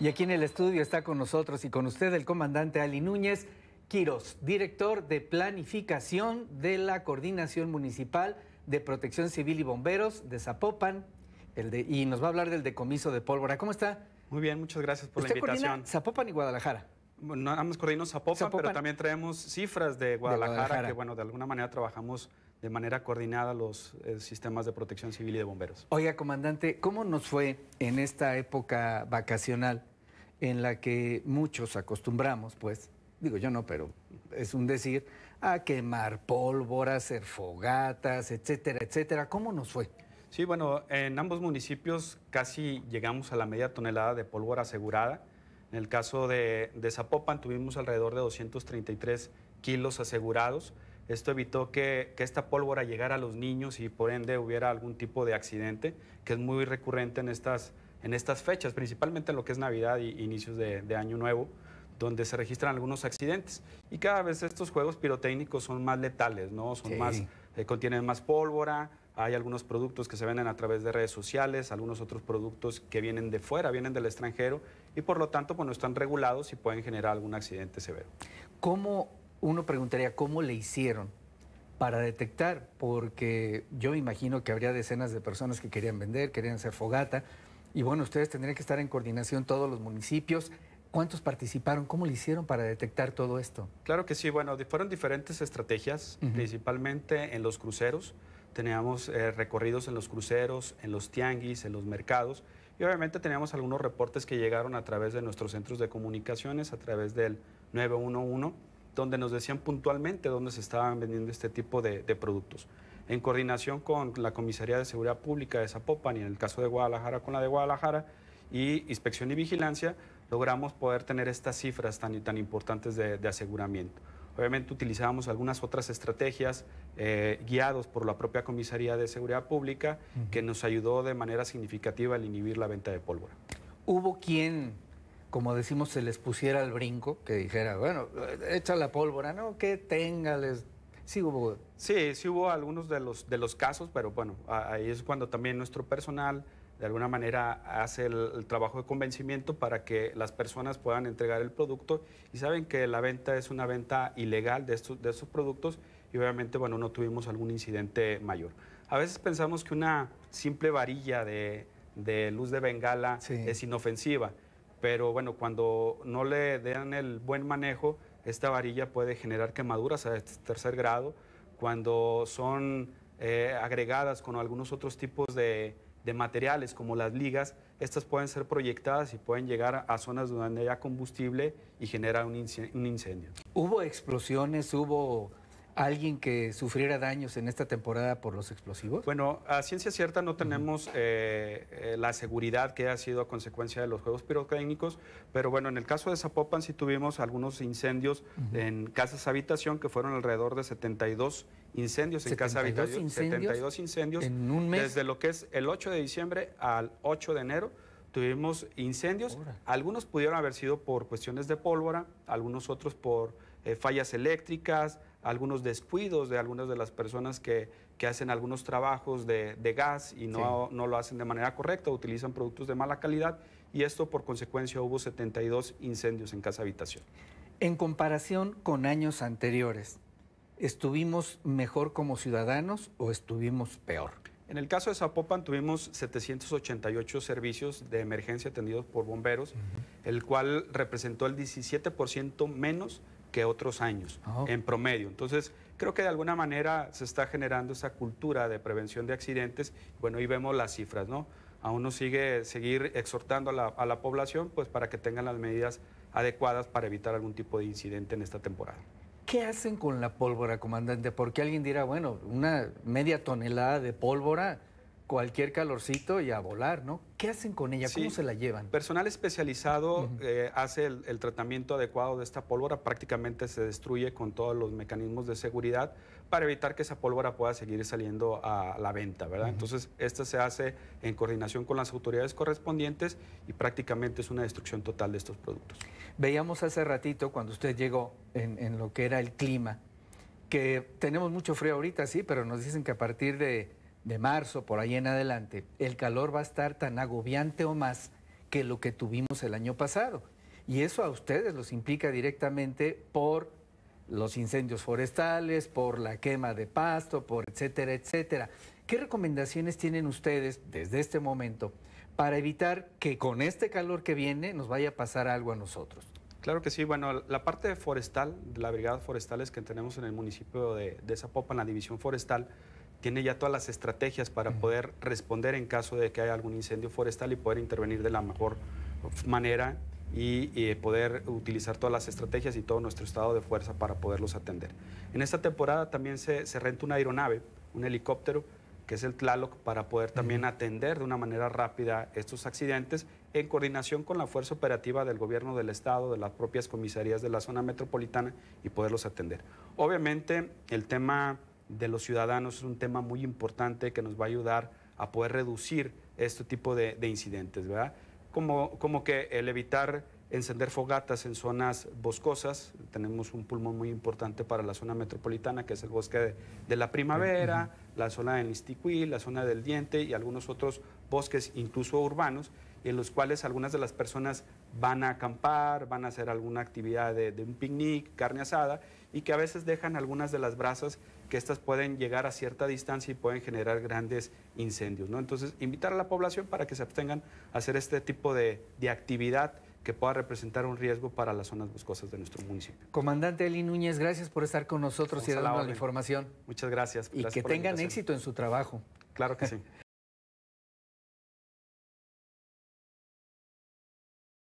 Y aquí en el estudio está con nosotros y con usted el comandante Ali Núñez Quiros, director de planificación de la Coordinación Municipal de Protección Civil y Bomberos de Zapopan, y nos va a hablar del decomiso de pólvora. ¿Cómo está? Muy bien, muchas gracias por la invitación. Zapopan y Guadalajara. Bueno, ambos coordinamos Zapopan, pero también traemos cifras de Guadalajara, que bueno, de alguna manera trabajamos de manera coordinada los eh, sistemas de protección civil y de bomberos. Oiga, comandante, ¿cómo nos fue en esta época vacacional? en la que muchos acostumbramos, pues, digo yo no, pero es un decir, a quemar pólvora, hacer fogatas, etcétera, etcétera. ¿Cómo nos fue? Sí, bueno, en ambos municipios casi llegamos a la media tonelada de pólvora asegurada. En el caso de, Zapopan tuvimos alrededor de 233 kilos asegurados. Esto evitó que, que, esta pólvora llegara a los niños y por ende hubiera algún tipo de accidente, que es muy recurrente en estas en estas fechas, principalmente en lo que es Navidad y inicios de, Año Nuevo, donde se registran algunos accidentes. Y cada vez estos juegos pirotécnicos son más letales, ¿no? Son más, eh, contienen más pólvora, hay algunos productos que se venden a través de redes sociales, algunos otros productos que vienen de fuera, vienen del extranjero y por lo tanto pues, no están regulados y pueden generar algún accidente severo. ¿Cómo, uno preguntaría, cómo le hicieron para detectar? Porque yo imagino que habría decenas de personas que querían vender, querían hacer fogata, y bueno, ustedes tendrían que estar en coordinación todos los municipios. ¿Cuántos participaron? ¿Cómo lo hicieron para detectar todo esto? Claro que sí, bueno, fueron diferentes estrategias, principalmente en los cruceros. Teníamos eh, recorridos en los cruceros, en los tianguis, en los mercados. Y obviamente teníamos algunos reportes que llegaron a través de nuestros centros de comunicaciones, a través del 911, donde nos decían puntualmente dónde se estaban vendiendo este tipo de productos en coordinación con la Comisaría de Seguridad Pública de Zapopan y en el caso de Guadalajara con la de Guadalajara y Inspección y Vigilancia, logramos poder tener estas cifras tan, tan importantes de, aseguramiento. Obviamente utilizábamos algunas otras estrategias eh, guiados por la propia Comisaría de Seguridad Pública que nos ayudó de manera significativa al inhibir la venta de pólvora. ¿Hubo quien, como decimos, se les pusiera al brinco, que dijera, bueno, echa la pólvora, no, que téngales Sí hubo. Sí, hubo algunos de los, de los casos, pero bueno, ahí es cuando también nuestro personal de alguna manera hace el, trabajo de convencimiento para que las personas puedan entregar el producto y saben que la venta es una venta ilegal de estos, de estos productos y obviamente, bueno, no tuvimos algún incidente mayor. A veces pensamos que una simple varilla de, de luz de bengala es inofensiva, pero bueno, cuando no le dan el buen manejo, esta varilla puede generar quemaduras a este tercer grado cuando son eh, agregadas con algunos otros tipos de, materiales como las ligas. Estas pueden ser proyectadas y pueden llegar a zonas donde haya combustible y genera un incendio. ¿Hubo explosiones? ¿Hubo alguien que sufriera daños en esta temporada por los explosivos? Bueno, a ciencia cierta no tenemos eh, eh, la seguridad que ha sido a consecuencia de los juegos pirotécnicos, pero bueno, en el caso de Zapopan sí tuvimos algunos incendios en casas habitación que fueron alrededor de 72 incendios en casas habitación. 72 incendios en un mes. Desde lo que es el 8 de diciembre al 8 de enero tuvimos incendios. Algunos pudieron haber sido por cuestiones de pólvora, algunos otros por eh, fallas eléctricas, algunos descuidos de algunas de las personas que, que hacen algunos trabajos de, de gas y no, no lo hacen de manera correcta, utilizan productos de mala calidad y esto por consecuencia hubo 72 incendios en casa habitación. En comparación con años anteriores, ¿estuvimos mejor como ciudadanos o estuvimos peor? En el caso de Zapopan tuvimos 788 servicios de emergencia atendidos por bomberos, el cual representó el 17% menos que otros años, ah, en promedio. Entonces, creo que de alguna manera se está generando esa cultura de prevención de accidentes. Bueno, ahí vemos las cifras, ¿no? Aún no sigue seguir exhortando a la, a la población pues, para que tengan las medidas adecuadas para evitar algún tipo de incidente en esta temporada. ¿Qué hacen con la pólvora, comandante? Porque alguien dirá, bueno, una media tonelada de pólvora cualquier calorcito y a volar, ¿no? ¿Qué hacen con ella? ¿Cómo se la llevan? Personal especializado eh, hace el, tratamiento adecuado de esta pólvora, prácticamente se destruye con todos los mecanismos de seguridad para evitar que esa pólvora pueda seguir saliendo a la venta, ¿verdad? Entonces, esta se hace en coordinación con las autoridades correspondientes y prácticamente es una destrucción total de estos productos. Veíamos hace ratito cuando usted llegó en lo que era el clima, que tenemos mucho frío ahorita, sí, pero nos dicen que a partir de de marzo, por ahí en adelante, el calor va a estar tan agobiante o más que lo que tuvimos el año pasado. Y eso a ustedes los implica directamente por los incendios forestales, por la quema de pasto, por etcétera, etcétera. ¿Qué recomendaciones tienen ustedes desde este momento para evitar que con este calor que viene nos vaya a pasar algo a nosotros? Claro que sí, bueno, la parte forestal, la brigada forestal es que tenemos en el municipio de, de Zapopan, la división forestal, tiene ya todas las estrategias para poder responder en caso de que haya algún incendio forestal y poder intervenir de la mejor manera y, eh, poder utilizar todas las estrategias y todo nuestro estado de fuerza para poderlos atender. En esta temporada también se, se renta una aeronave, un helicóptero, que es el Tlaloc, para poder también atender de una manera rápida estos accidentes en coordinación con la fuerza operativa del gobierno del estado, de las propias comisarías de la zona metropolitana y poderlos atender. Obviamente el tema de los ciudadanos es un tema muy importante que nos va a ayudar a poder reducir este tipo de, incidentes, ¿verdad? Como, que el evitar encender fogatas en zonas boscosas, tenemos un pulmón muy importante para la zona metropolitana, que es el bosque de, la primavera, la zona del Nisticuí, la zona del Diente y algunos otros bosques, incluso urbanos, en los cuales algunas de las personas van a acampar, van a hacer alguna actividad de, un picnic, carne asada, y que a veces dejan algunas de las brasas que estas pueden llegar a cierta distancia y pueden generar grandes incendios. ¿no? Entonces, invitar a la población para que se abstengan a hacer este tipo de, actividad que pueda representar un riesgo para las zonas boscosas de nuestro municipio. Comandante Eli Núñez, gracias por estar con nosotros y darnos la, información. Muchas gracias. Y que tengan éxito en su trabajo. Claro que sí.